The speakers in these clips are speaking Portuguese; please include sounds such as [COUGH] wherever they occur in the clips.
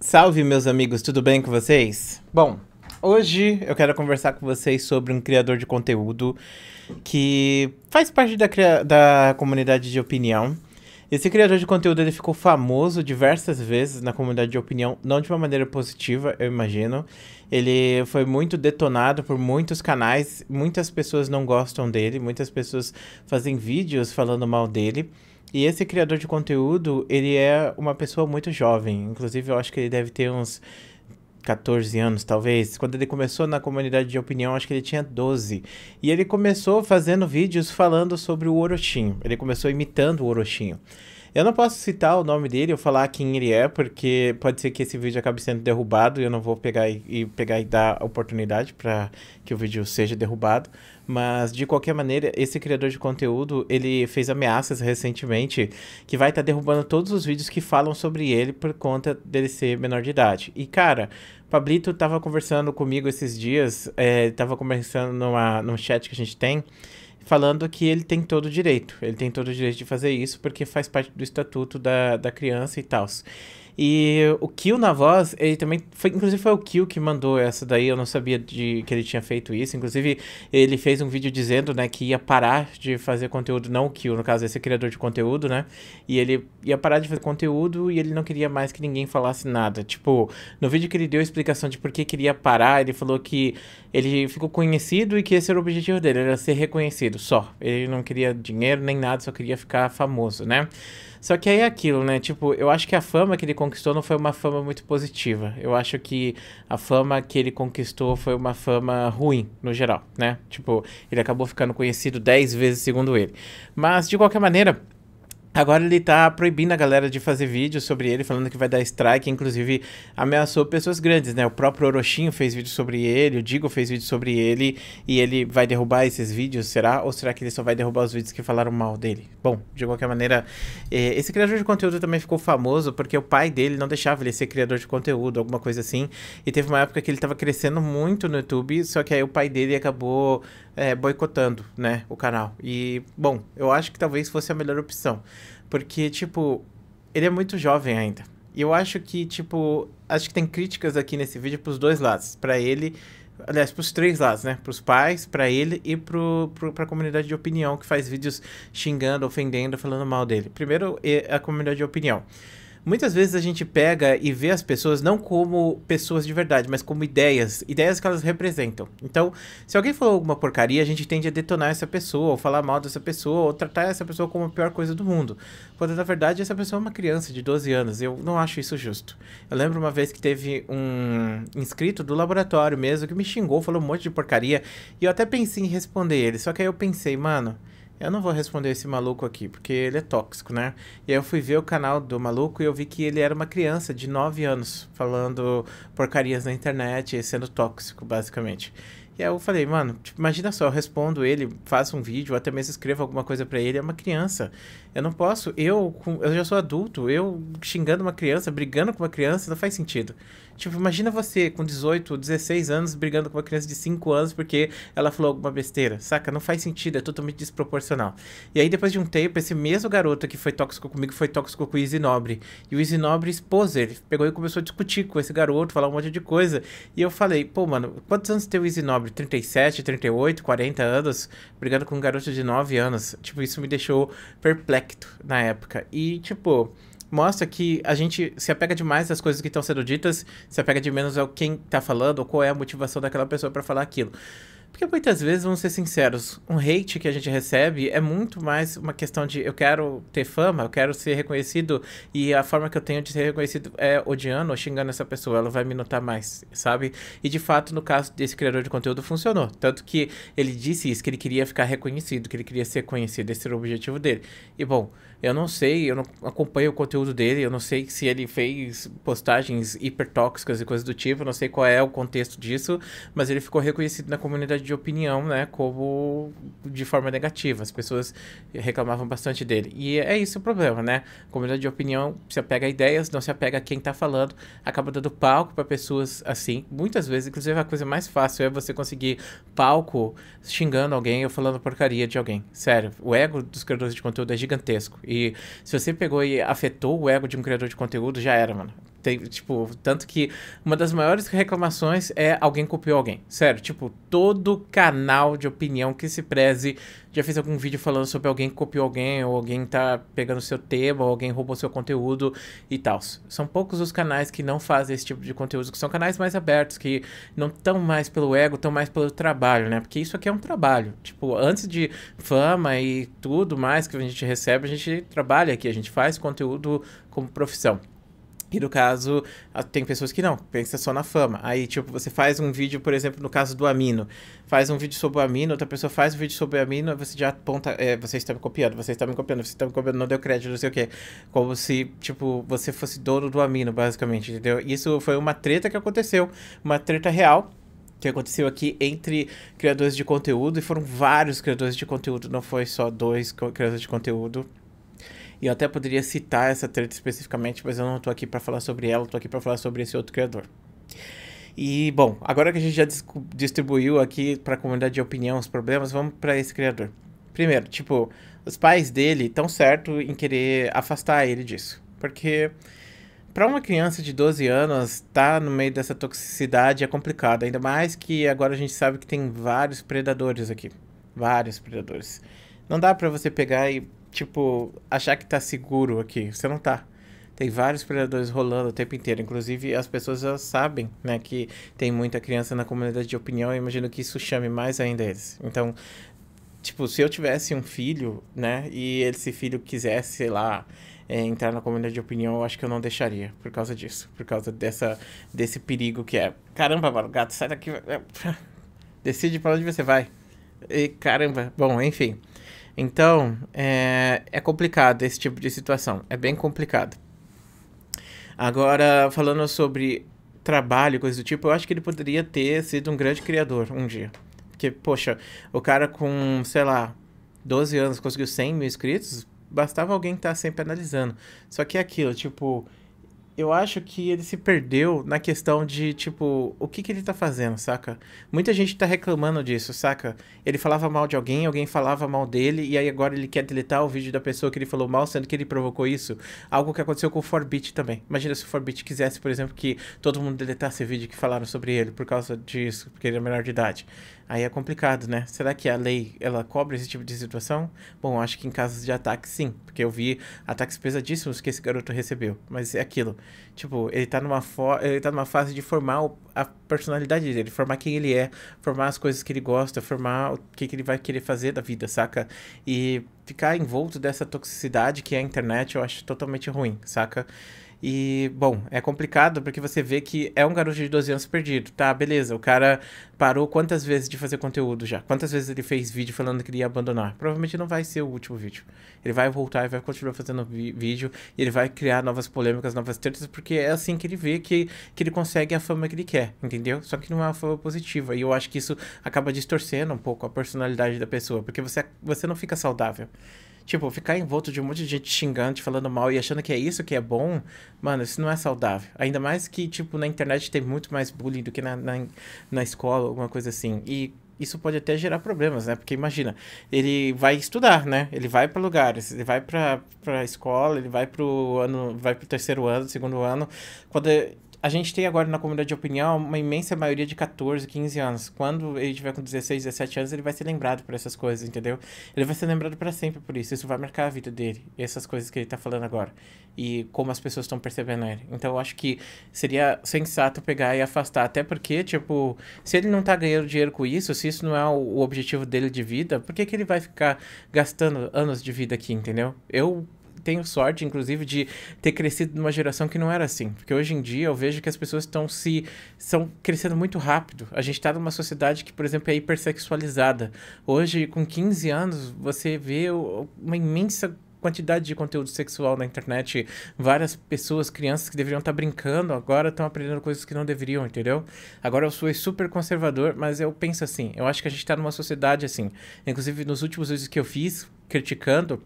Salve, meus amigos, tudo bem com vocês? Bom, hoje eu quero conversar com vocês sobre um criador de conteúdo que faz parte da, da comunidade de opinião esse criador de conteúdo ele ficou famoso diversas vezes na comunidade de opinião, não de uma maneira positiva, eu imagino. Ele foi muito detonado por muitos canais, muitas pessoas não gostam dele, muitas pessoas fazem vídeos falando mal dele. E esse criador de conteúdo, ele é uma pessoa muito jovem. Inclusive, eu acho que ele deve ter uns 14 anos, talvez. Quando ele começou na comunidade de opinião, acho que ele tinha 12. E ele começou fazendo vídeos falando sobre o Orochinho. Ele começou imitando o Orochinho. Eu não posso citar o nome dele ou falar quem ele é, porque pode ser que esse vídeo acabe sendo derrubado e eu não vou pegar e, e pegar e dar oportunidade para que o vídeo seja derrubado. Mas de qualquer maneira, esse criador de conteúdo ele fez ameaças recentemente que vai estar tá derrubando todos os vídeos que falam sobre ele por conta dele ser menor de idade. E cara, Pablito estava conversando comigo esses dias, estava é, conversando numa, num chat que a gente tem, falando que ele tem todo o direito. Ele tem todo o direito de fazer isso porque faz parte do estatuto da, da criança e tal. E o Kill na voz, ele também. Foi, inclusive foi o Kill que mandou essa daí, eu não sabia de que ele tinha feito isso. Inclusive, ele fez um vídeo dizendo, né, que ia parar de fazer conteúdo, não o Kill, no caso, esse criador de conteúdo, né? E ele ia parar de fazer conteúdo e ele não queria mais que ninguém falasse nada. Tipo, no vídeo que ele deu a explicação de por que queria parar, ele falou que ele ficou conhecido e que esse era o objetivo dele, era ser reconhecido só. Ele não queria dinheiro nem nada, só queria ficar famoso, né? Só que aí é aquilo, né? Tipo, eu acho que a fama que ele conquistou não foi uma fama muito positiva. Eu acho que a fama que ele conquistou foi uma fama ruim, no geral, né? Tipo, ele acabou ficando conhecido 10 vezes, segundo ele. Mas, de qualquer maneira, Agora ele tá proibindo a galera de fazer vídeo sobre ele, falando que vai dar strike, inclusive ameaçou pessoas grandes, né? O próprio Orochinho fez vídeo sobre ele, o Digo fez vídeo sobre ele, e ele vai derrubar esses vídeos, será? Ou será que ele só vai derrubar os vídeos que falaram mal dele? Bom, de qualquer maneira, eh, esse criador de conteúdo também ficou famoso porque o pai dele não deixava ele ser criador de conteúdo, alguma coisa assim, e teve uma época que ele tava crescendo muito no YouTube, só que aí o pai dele acabou é, boicotando, né, o canal. E, bom, eu acho que talvez fosse a melhor opção. Porque, tipo, ele é muito jovem ainda. E eu acho que, tipo, acho que tem críticas aqui nesse vídeo pros dois lados. para ele, aliás, pros três lados, né? Pros pais, para ele e pro, pro, pra comunidade de opinião que faz vídeos xingando, ofendendo, falando mal dele. Primeiro, a comunidade de opinião muitas vezes a gente pega e vê as pessoas não como pessoas de verdade, mas como ideias, ideias que elas representam. Então, se alguém falou alguma porcaria, a gente tende a detonar essa pessoa, ou falar mal dessa pessoa, ou tratar essa pessoa como a pior coisa do mundo. Quando na verdade essa pessoa é uma criança de 12 anos, eu não acho isso justo. Eu lembro uma vez que teve um inscrito do laboratório mesmo que me xingou, falou um monte de porcaria, e eu até pensei em responder ele, só que aí eu pensei, mano, eu não vou responder esse maluco aqui, porque ele é tóxico, né? E aí eu fui ver o canal do maluco e eu vi que ele era uma criança de 9 anos, falando porcarias na internet e sendo tóxico, basicamente. E aí eu falei, mano, tipo, imagina só, eu respondo ele, faço um vídeo, até mesmo escrevo alguma coisa para ele, é uma criança. Eu não posso, eu, eu já sou adulto, eu xingando uma criança, brigando com uma criança, não faz sentido. Tipo, imagina você com 18, 16 anos brigando com uma criança de 5 anos porque ela falou alguma besteira, saca? Não faz sentido, é totalmente desproporcional. E aí depois de um tempo, esse mesmo garoto que foi tóxico comigo foi tóxico com o Isinobre E o Isinobre expôs ele, pegou e começou a discutir com esse garoto, falar um monte de coisa. E eu falei, pô, mano, quantos anos tem o Isinobre de 37, 38, 40 anos, brigando com um garoto de 9 anos. Tipo, isso me deixou perplexo na época. E, tipo, mostra que a gente se apega demais às coisas que estão sendo ditas, se apega de menos ao quem está falando ou qual é a motivação daquela pessoa para falar aquilo. Porque muitas vezes, vamos ser sinceros, um hate que a gente recebe é muito mais uma questão de eu quero ter fama, eu quero ser reconhecido e a forma que eu tenho de ser reconhecido é odiando ou xingando essa pessoa, ela vai me notar mais, sabe? E de fato, no caso desse criador de conteúdo, funcionou. Tanto que ele disse isso, que ele queria ficar reconhecido, que ele queria ser conhecido, esse era o objetivo dele. E bom, eu não sei, eu não acompanho o conteúdo dele, eu não sei se ele fez postagens hipertóxicas e coisas do tipo, não sei qual é o contexto disso, mas ele ficou reconhecido na comunidade de opinião, né, como de forma negativa. As pessoas reclamavam bastante dele. E é isso o problema, né? A comunidade de opinião se apega a ideias, não se apega a quem tá falando, acaba dando palco para pessoas assim. Muitas vezes, inclusive, a coisa mais fácil é você conseguir palco xingando alguém ou falando porcaria de alguém. Sério, o ego dos criadores de conteúdo é gigantesco. E se você pegou e afetou o ego de um criador de conteúdo, já era, mano. Tem, tipo, tanto que uma das maiores reclamações é alguém copiou alguém. Sério, tipo, todo canal de opinião que se preze já fez algum vídeo falando sobre alguém que copiou alguém, ou alguém tá pegando seu tema, ou alguém roubou seu conteúdo e tal. São poucos os canais que não fazem esse tipo de conteúdo, que são canais mais abertos, que não tão mais pelo ego, tão mais pelo trabalho, né? Porque isso aqui é um trabalho. Tipo, antes de fama e tudo mais que a gente recebe, a gente trabalha aqui, a gente faz conteúdo como profissão. E no caso, tem pessoas que não, pensa só na fama. Aí, tipo, você faz um vídeo, por exemplo, no caso do Amino. Faz um vídeo sobre o Amino, outra pessoa faz um vídeo sobre o Amino, aí você já aponta, é, você está me copiando, você está me copiando, você está me copiando, não deu crédito, não sei o quê. Como se, tipo, você fosse dono do Amino, basicamente, entendeu? Isso foi uma treta que aconteceu, uma treta real que aconteceu aqui entre criadores de conteúdo, e foram vários criadores de conteúdo, não foi só dois criadores de conteúdo. E eu até poderia citar essa treta especificamente, mas eu não tô aqui para falar sobre ela, tô aqui para falar sobre esse outro criador. E bom, agora que a gente já distribuiu aqui para a comunidade de opinião os problemas, vamos para esse criador. Primeiro, tipo, os pais dele estão certo em querer afastar ele disso, porque para uma criança de 12 anos estar tá no meio dessa toxicidade é complicado, ainda mais que agora a gente sabe que tem vários predadores aqui, vários predadores. Não dá para você pegar e tipo, achar que tá seguro aqui. Você não tá. Tem vários predadores rolando o tempo inteiro. Inclusive, as pessoas já sabem, né, que tem muita criança na comunidade de opinião. Eu imagino que isso chame mais ainda eles. Então, tipo, se eu tivesse um filho, né, e esse filho quisesse, sei lá, é, entrar na comunidade de opinião, eu acho que eu não deixaria por causa disso, por causa dessa, desse perigo que é. Caramba, mano, gato, sai daqui. [LAUGHS] Decide pra onde você vai. E caramba, bom, enfim. Então, é, é complicado esse tipo de situação. É bem complicado. Agora, falando sobre trabalho, coisa do tipo, eu acho que ele poderia ter sido um grande criador um dia. Porque, poxa, o cara com, sei lá, 12 anos conseguiu 100 mil inscritos, bastava alguém estar tá sempre analisando. Só que é aquilo, tipo, eu acho que ele se perdeu na questão de, tipo, o que, que ele tá fazendo, saca? Muita gente tá reclamando disso, saca? Ele falava mal de alguém, alguém falava mal dele, e aí agora ele quer deletar o vídeo da pessoa que ele falou mal, sendo que ele provocou isso. Algo que aconteceu com o Forbit também. Imagina se o Forbit quisesse, por exemplo, que todo mundo deletasse o vídeo que falaram sobre ele por causa disso, porque ele é menor de idade. Aí é complicado, né? Será que a lei ela cobre esse tipo de situação? Bom, acho que em casos de ataque sim, porque eu vi ataques pesadíssimos que esse garoto recebeu, mas é aquilo. Tipo, ele tá numa ele tá numa fase de formar a personalidade dele, formar quem ele é, formar as coisas que ele gosta, formar o que, que ele vai querer fazer da vida, saca? E ficar envolto dessa toxicidade que é a internet, eu acho totalmente ruim, saca? E, bom, é complicado porque você vê que é um garoto de 12 anos perdido. Tá, beleza, o cara parou quantas vezes de fazer conteúdo já? Quantas vezes ele fez vídeo falando que ele ia abandonar? Provavelmente não vai ser o último vídeo. Ele vai voltar e vai continuar fazendo vídeo e ele vai criar novas polêmicas, novas tretas, porque é assim que ele vê que, que ele consegue a fama que ele quer, entendeu? Só que não é uma fama positiva. E eu acho que isso acaba distorcendo um pouco a personalidade da pessoa, porque você, você não fica saudável. Tipo, ficar envolto de um monte de gente xingando, te falando mal e achando que é isso que é bom, mano, isso não é saudável. Ainda mais que, tipo, na internet tem muito mais bullying do que na, na, na escola, alguma coisa assim. E isso pode até gerar problemas, né? Porque imagina, ele vai estudar, né? Ele vai para lugares, ele vai para escola, ele vai pro ano, vai pro terceiro ano, segundo ano. Quando a gente tem agora na comunidade de opinião uma imensa maioria de 14, 15 anos. Quando ele tiver com 16, 17 anos, ele vai ser lembrado por essas coisas, entendeu? Ele vai ser lembrado para sempre por isso. Isso vai marcar a vida dele, essas coisas que ele tá falando agora. E como as pessoas estão percebendo ele. Então eu acho que seria sensato pegar e afastar. Até porque, tipo, se ele não tá ganhando dinheiro com isso, se isso não é o objetivo dele de vida, por que, que ele vai ficar gastando anos de vida aqui, entendeu? Eu tenho sorte, inclusive, de ter crescido numa geração que não era assim. Porque hoje em dia eu vejo que as pessoas estão se. estão crescendo muito rápido. A gente está numa sociedade que, por exemplo, é hipersexualizada. Hoje, com 15 anos, você vê uma imensa quantidade de conteúdo sexual na internet. Várias pessoas, crianças que deveriam estar tá brincando, agora estão aprendendo coisas que não deveriam, entendeu? Agora eu sou super conservador, mas eu penso assim. Eu acho que a gente está numa sociedade assim. Inclusive, nos últimos vídeos que eu fiz, criticando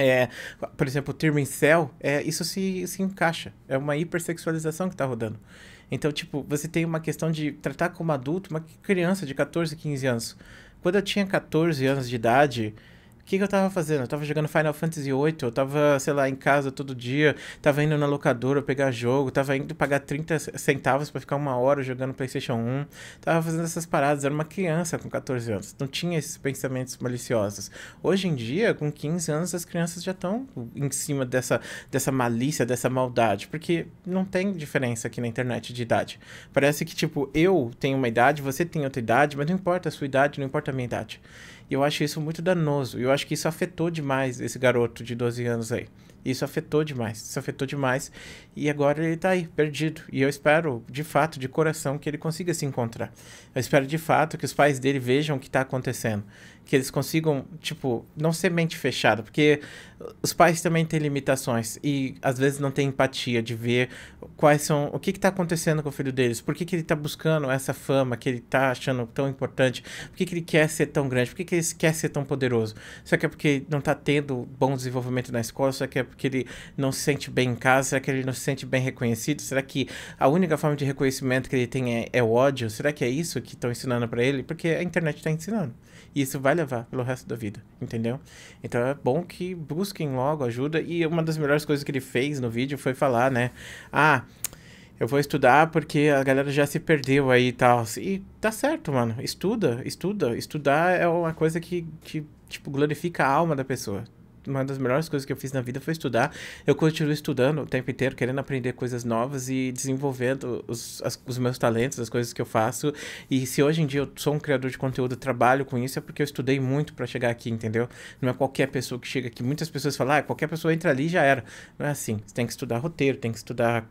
é, por exemplo, o termo incel, é, isso se, se encaixa. É uma hipersexualização que está rodando. Então, tipo, você tem uma questão de tratar como adulto uma criança de 14, 15 anos. Quando eu tinha 14 anos de idade, que, que eu tava fazendo? Eu tava jogando Final Fantasy VIII, eu tava, sei lá, em casa todo dia, tava indo na locadora pegar jogo, tava indo pagar 30 centavos para ficar uma hora jogando PlayStation 1, tava fazendo essas paradas, era uma criança com 14 anos, não tinha esses pensamentos maliciosos. Hoje em dia, com 15 anos, as crianças já estão em cima dessa, dessa malícia, dessa maldade, porque não tem diferença aqui na internet de idade. Parece que, tipo, eu tenho uma idade, você tem outra idade, mas não importa a sua idade, não importa a minha idade. E eu acho isso muito danoso. Eu acho que isso afetou demais esse garoto de 12 anos aí. Isso afetou demais, isso afetou demais. E agora ele está aí, perdido. E eu espero, de fato, de coração, que ele consiga se encontrar. Eu espero, de fato, que os pais dele vejam o que está acontecendo. Que eles consigam, tipo, não ser mente fechada, porque os pais também têm limitações e às vezes não têm empatia de ver quais são, o que está acontecendo com o filho deles, por que, que ele está buscando essa fama que ele está achando tão importante, por que, que ele quer ser tão grande, por que, que ele quer ser tão poderoso. Só que é porque não está tendo bom desenvolvimento na escola, só que é porque porque ele não se sente bem em casa? Será que ele não se sente bem reconhecido? Será que a única forma de reconhecimento que ele tem é, é o ódio? Será que é isso que estão ensinando para ele? Porque a internet está ensinando. E isso vai levar pelo resto da vida, entendeu? Então é bom que busquem logo ajuda. E uma das melhores coisas que ele fez no vídeo foi falar, né? Ah, eu vou estudar porque a galera já se perdeu aí e tal. E tá certo, mano. Estuda, estuda. Estudar é uma coisa que, que tipo, glorifica a alma da pessoa uma das melhores coisas que eu fiz na vida foi estudar. Eu continuo estudando o tempo inteiro, querendo aprender coisas novas e desenvolvendo os, as, os meus talentos, as coisas que eu faço. E se hoje em dia eu sou um criador de conteúdo, trabalho com isso, é porque eu estudei muito para chegar aqui, entendeu? Não é qualquer pessoa que chega aqui. Muitas pessoas falam, ah, qualquer pessoa entra ali e já era. Não é assim. Você tem que estudar roteiro, tem que estudar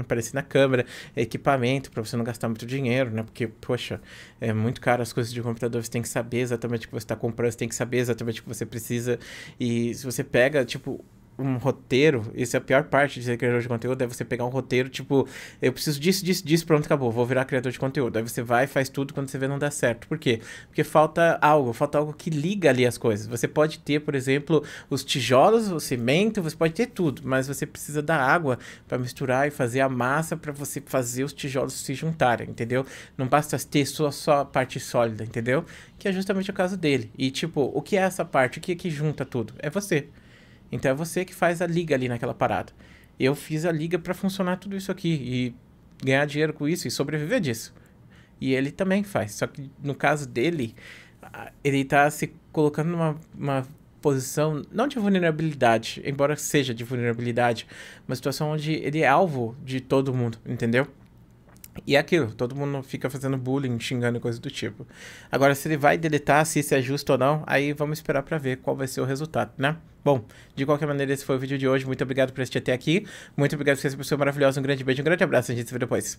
aparecer na câmera, equipamento para você não gastar muito dinheiro, né? Porque, poxa, é muito caro as coisas de computador, você tem que saber exatamente o que você está comprando, você tem que saber exatamente o que você precisa. E se você pega, tipo, um roteiro, isso é a pior parte de ser criador de conteúdo, é você pegar um roteiro, tipo, eu preciso disso, disso, disso, pronto, acabou, vou virar criador de conteúdo. Aí você vai, faz tudo, quando você vê não dá certo. Por quê? Porque falta algo, falta algo que liga ali as coisas. Você pode ter, por exemplo, os tijolos, o cimento, você pode ter tudo, mas você precisa da água para misturar e fazer a massa para você fazer os tijolos se juntarem, entendeu? Não basta ter só, só a parte sólida, entendeu? Que é justamente o caso dele. E, tipo, o que é essa parte? O que é que junta tudo? É você. Então é você que faz a liga ali naquela parada. Eu fiz a liga para funcionar tudo isso aqui e ganhar dinheiro com isso e sobreviver disso. E ele também faz. Só que no caso dele, ele tá se colocando numa uma posição, não de vulnerabilidade, embora seja de vulnerabilidade, uma situação onde ele é alvo de todo mundo, entendeu? E é aquilo, todo mundo fica fazendo bullying, xingando e coisa do tipo. Agora, se ele vai deletar, se isso é justo ou não, aí vamos esperar para ver qual vai ser o resultado, né? Bom, de qualquer maneira, esse foi o vídeo de hoje. Muito obrigado por assistir até aqui. Muito obrigado por ser essa pessoa maravilhosa. Um grande beijo, um grande abraço. A gente se vê depois.